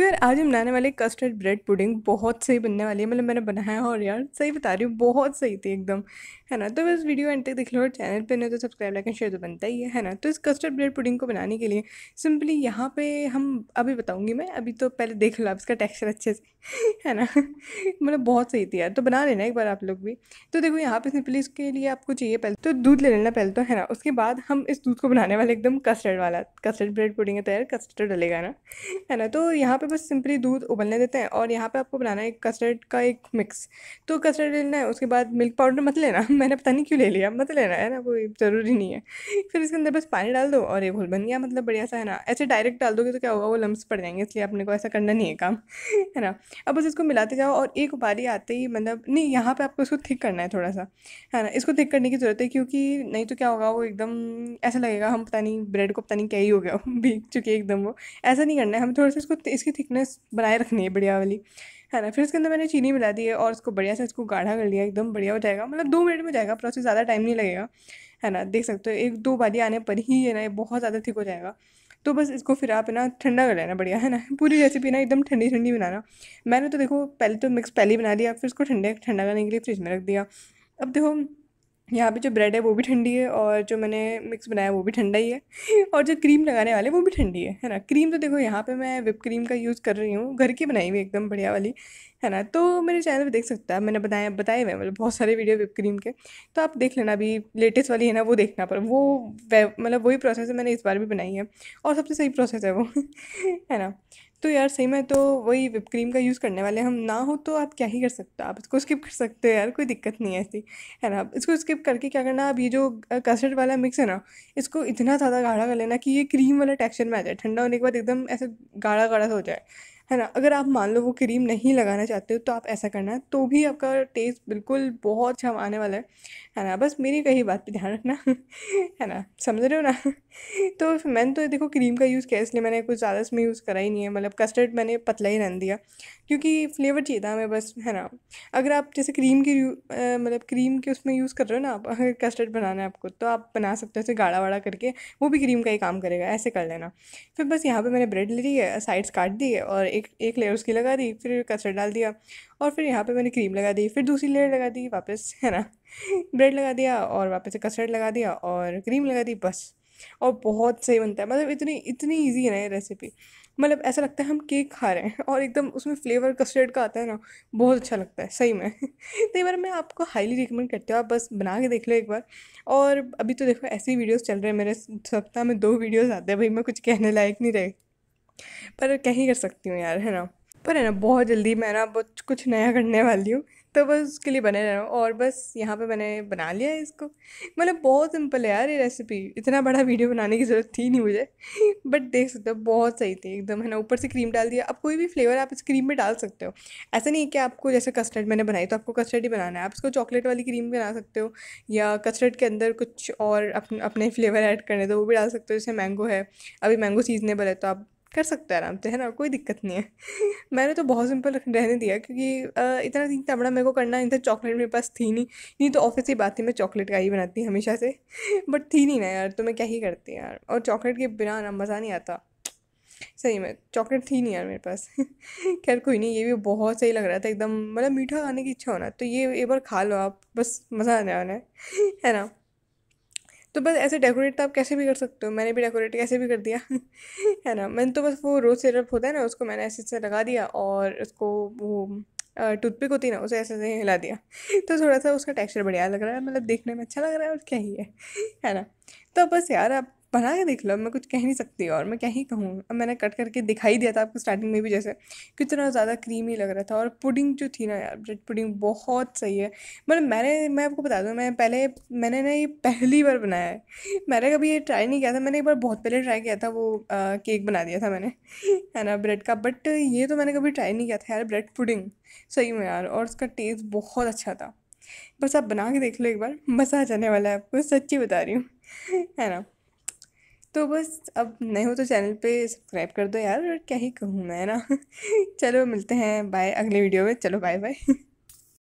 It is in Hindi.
तो यार आज हम बनाने वाले कस्टर्ड ब्रेड पुडिंग बहुत सही बनने वाली है मतलब मैंने बनाया और यार सही बता रही हूँ बहुत सही थी एकदम है ना तो बस वीडियो एंड तक देख लो और चैनल पे नहीं तो सब्सक्राइब लाइक एंड शेयर तो बनता ही है है ना तो इस कस्टर्ड ब्रेड पुडिंग को बनाने के लिए सिंपली यहाँ पे हम अभी बताऊँगी मैं अभी तो पहले देख लो आप इसका टेक्स्चर अच्छे से है ना मतलब बहुत सही थी यार तो बना लेना एक बार आप लोग भी तो देखो यहाँ पे सिंपली इसके लिए आपको चाहिए पहले तो दूध ले लेना पहले तो है ना उसके बाद हम इस दूध को बनाने वाले एकदम कस्टर्ड वाला कस्टर्ड ब्रेड पुडिंग है तैयार तो कस्टर्ड डलेगा ना है ना तो यहाँ पे बस सिंपली दूध उबलने देते हैं और यहाँ पे आपको बनाना है कस्टर्ड का एक मिक्स तो कस्टर्ड लेना है उसके बाद मिल्क पाउडर मत लेना मैंने पता नहीं क्यों ले लिया मत लेना है ना कोई ज़रूरी नहीं है फिर इसके अंदर बस पानी डाल दो और ये घोल बन गया मतलब बढ़िया सा है ना ऐसे डायरेक्ट डाल दोगे तो क्या होगा वो लम्स पड़ जाएंगे इसलिए अपने को ऐसा करना नहीं है काम है ना अब बस इसको मिलाते जाओ और एक उबारी आते ही मतलब नहीं यहाँ पर आपको इसको थिक करना है थोड़ा सा है ना इसको थिक करने की ज़रूरत है क्योंकि नहीं तो क्या होगा वो एकदम ऐसा लगेगा हम पता नहीं ब्रेड को पता नहीं क्या ही हो गया भीग चुकी है एकदम वो ऐसा नहीं करना है हम थोड़ा सा इसको इसकी थिकनेस बनाए रखनी है बढ़िया वाली है ना फिर इसके अंदर मैंने चीनी मिला दी है और उसको बढ़िया से इसको गाढ़ा कर लिया एकदम बढ़िया हो जाएगा मतलब दो मिनट में जाएगा प्रोसेस ज़्यादा टाइम नहीं लगेगा है ना देख सकते हो एक दो बाली आने पर ही है ना ये बहुत ज़्यादा थिक हो जाएगा तो बस इसको फिर आप ना ठंडा कर लेना बढ़िया है ना पूरी रेसिपी ना एकदम ठंडी ठंडी बनाना मैंने तो देखो पहले तो मिक्स पहले ही बना दिया फिर इसको ठंडे ठंडा करने के लिए फ्रिज में रख दिया अब देखो यहाँ पे जो ब्रेड है वो भी ठंडी है और जो मैंने मिक्स बनाया वो भी ठंडा ही है और जो क्रीम लगाने वाले वो भी ठंडी है है ना क्रीम तो देखो यहाँ पे मैं विप क्रीम का यूज़ कर रही हूँ घर की बनाई हुई एकदम बढ़िया वाली है ना तो मेरे चैनल पे देख सकता है मैंने बताया बताए हुए मतलब बहुत सारे वीडियो विप क्रीम के तो आप देख लेना अभी लेटेस्ट वाली है ना वो देखना पर वो मतलब वही प्रोसेस मैंने इस बार भी बनाई है और सबसे सही प्रोसेस है वो है ना तो यार सही में तो वही विप क्रीम का यूज़ करने वाले हम ना हो तो आप क्या ही कर सकते हो आप इसको स्किप कर सकते हो यार कोई दिक्कत नहीं है ऐसी है ना आप इसको स्किप करके क्या करना आप ये जो कस्टर्ड वाला मिक्स है ना इसको इतना ज़्यादा गाढ़ा कर लेना कि ये क्रीम वाला टेक्सचर में आ जाए ठंडा होने के बाद एकदम ऐसे गाढ़ा गाढ़ा हो जाए है ना अगर आप मान लो वो क्रीम नहीं लगाना चाहते हो तो आप ऐसा करना है तो भी आपका टेस्ट बिल्कुल बहुत अच्छा आने वाला है है ना बस मेरी कही बात पे ध्यान रखना है ना समझ रहे हो ना तो मैंने तो देखो क्रीम का यूज़ किया इसलिए मैंने कुछ ज़्यादा इसमें यूज़ करा ही नहीं है मतलब कस्टर्ड मैंने पतला ही रहने दिया क्योंकि फ्लेवर चाहिए था हमें बस है ना अगर आप जैसे क्रीम की मतलब क्रीम के उसमें यूज़ कर रहे हो ना आप अगर कस्टर्ड बनाना है आपको तो आप बना सकते हो उसे गाढ़ा वाड़ा करके वो भी क्रीम का ही काम करेगा ऐसे कर लेना फिर बस यहाँ पर मैंने ब्रेड ले ली है साइड्स काट दी है और एक एक लेयर उसकी लगा दी फिर कस्टर्ड डाल दिया और फिर यहाँ पे मैंने क्रीम लगा दी फिर दूसरी लेयर लगा दी वापस है ना ब्रेड लगा दिया और वापस से कस्टर्ड लगा दिया और क्रीम लगा दी बस और बहुत सही बनता है मतलब इतनी इतनी ईजी है ना ये रेसिपी मतलब ऐसा लगता है हम केक खा रहे हैं और एकदम उसमें फ्लेवर कस्टर्ड का आता है ना बहुत अच्छा लगता है सही में तो ये बार मैं आपको हाईली रिकमेंड करती हूँ आप बस बना के देख लो एक बार और अभी तो देखो ऐसी वीडियोस चल रहे हैं मेरे सप्ताह में दो वीडियोस आते हैं भाई मैं कुछ कहने लायक नहीं रही पर क्या ही कर सकती हूँ यार है ना पर है ना बहुत जल्दी मैं ना कुछ नया करने वाली हूँ तो बस उसके लिए बने रहना और बस यहाँ पे मैंने बना लिया है इसको मतलब बहुत सिंपल है यार ये रेसिपी इतना बड़ा वीडियो बनाने की ज़रूरत थी नहीं मुझे बट देख सकते हो बहुत सही थी एकदम है ना ऊपर से क्रीम डाल दिया अब कोई भी फ्लेवर आप इस क्रीम में डाल सकते हो ऐसा नहीं है कि आपको जैसे कस्टर्ड मैंने बनाई तो आपको कस्टर्ड ही बनाना है आप इसको चॉकलेट वाली क्रीम बना सकते हो या कस्टर्ड के अंदर कुछ और अपने फ्लेवर ऐड करने तो वो भी डाल सकते हो जैसे मैंगो है अभी मैंगो सीजनेबल है तो आप कर सकते हैं आराम से है ना कोई दिक्कत नहीं है मैंने तो बहुत सिंपल रहने दिया क्योंकि इतना दिन तबड़ा मेरे को करना इतना चॉकलेट मेरे पास थी नहीं नहीं तो ऑफिस ही बात थी मैं चॉकलेट का ही बनाती हमेशा से बट थी नहीं ना यार तो मैं क्या ही करती यार और चॉकलेट के बिना ना मज़ा नहीं आता सही में चॉकलेट थी नहीं यार मेरे पास खैर कोई नहीं ये भी बहुत सही लग रहा था एकदम मतलब मीठा खाने की इच्छा होना तो ये एक बार खा लो आप बस मज़ा आने वाला है है ना तो बस ऐसे डेकोरेट तो आप कैसे भी कर सकते हो मैंने भी डेकोरेट कैसे भी कर दिया है ना मैंने तो बस वो रोज़ सिरप होता है ना उसको मैंने ऐसे ऐसे लगा दिया और उसको वो टूथपिक होती है ना उसे ऐसे ऐसे हिला दिया तो थोड़ा सा उसका टेक्सचर बढ़िया लग रहा है मतलब देखने में अच्छा लग रहा है और क्या ही है है ना तो बस यार आप बना के देख लो मैं कुछ कह नहीं सकती और मैं क्या ही कहूँ अब मैंने कट करके दिखाई दिया था आपको स्टार्टिंग में भी जैसे कितना ज़्यादा क्रीमी लग रहा था और पुडिंग जो थी ना यार ब्रेड पुडिंग बहुत सही है मतलब मैंने मैं आपको बता दूँ मैं पहले मैंने ना ये पहली बार बनाया है मैंने कभी ये ट्राई नहीं किया था मैंने एक बार बहुत पहले ट्राई किया था वो आ, केक बना दिया था मैंने है ना ब्रेड का बट ये तो मैंने कभी ट्राई नहीं किया था यार ब्रेड पुडिंग सही में यार और उसका टेस्ट बहुत अच्छा था बस आप बना के देख लो एक बार मज़ा आ जाने वाला है आपको सच्ची बता रही हूँ है ना तो बस अब नए हो तो चैनल पे सब्सक्राइब कर दो यार क्या ही कहूँ मैं ना चलो मिलते हैं बाय अगले वीडियो में चलो बाय बाय